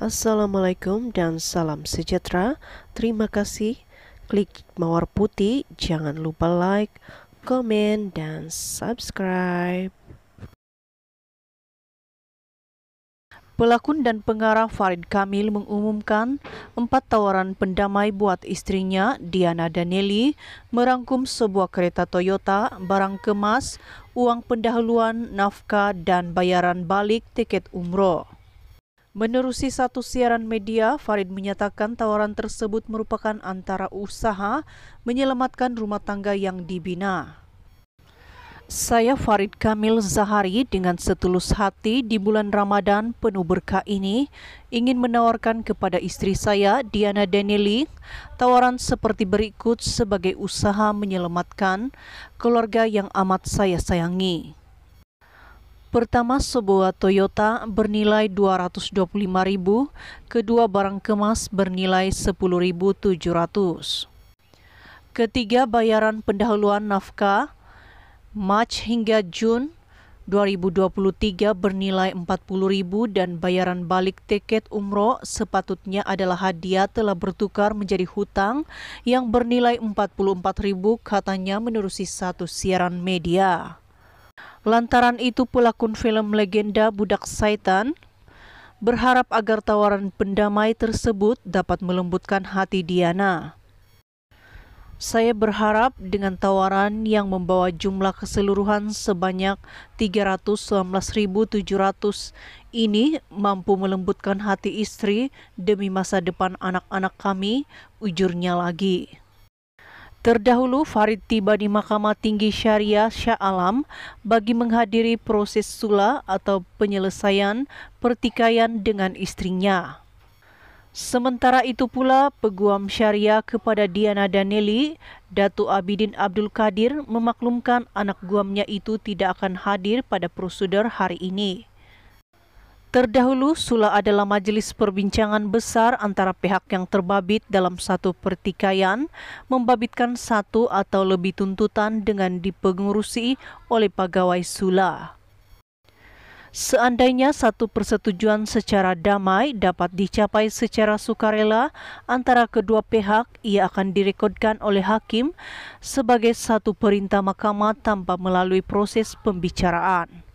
Assalamualaikum dan salam sejahtera. Terima kasih. Klik mawar putih. Jangan lupa like, komen, dan subscribe. Pelakon dan pengarah Farid Kamil mengumumkan empat tawaran pendamai buat istrinya Diana Danelli merangkum sebuah kereta Toyota, barang kemas, uang pendahuluan, nafkah, dan bayaran balik tiket umroh. Menerusi satu siaran media, Farid menyatakan tawaran tersebut merupakan antara usaha menyelamatkan rumah tangga yang dibina. Saya Farid Kamil Zahari dengan setulus hati di bulan Ramadan penuh berkah ini ingin menawarkan kepada istri saya Diana Denili tawaran seperti berikut sebagai usaha menyelamatkan keluarga yang amat saya sayangi. Pertama, sebuah Toyota bernilai 225.000, kedua barang kemas bernilai 10.700. Ketiga, bayaran pendahuluan nafkah Mac hingga Jun 2023 bernilai 40.000 dan bayaran balik tiket umroh sepatutnya adalah hadiah telah bertukar menjadi hutang yang bernilai 44.000 katanya menerusi satu siaran media. Lantaran itu pelakon film legenda Budak Saitan berharap agar tawaran pendamai tersebut dapat melembutkan hati Diana. Saya berharap dengan tawaran yang membawa jumlah keseluruhan sebanyak 319.700 ini mampu melembutkan hati istri demi masa depan anak-anak kami, ujurnya lagi. Terdahulu, Farid tiba di Mahkamah Tinggi Syariah Shah Alam bagi menghadiri proses sula atau penyelesaian pertikaian dengan istrinya. Sementara itu pula, peguam syariah kepada Diana Danelli, Datu Abidin Abdul Kadir memaklumkan anak guamnya itu tidak akan hadir pada prosedur hari ini. Terdahulu, Sula adalah majelis perbincangan besar antara pihak yang terbabit dalam satu pertikaian, membabitkan satu atau lebih tuntutan dengan dipengurusi oleh pegawai Sula. Seandainya satu persetujuan secara damai dapat dicapai secara sukarela antara kedua pihak, ia akan direkodkan oleh hakim sebagai satu perintah mahkamah tanpa melalui proses pembicaraan.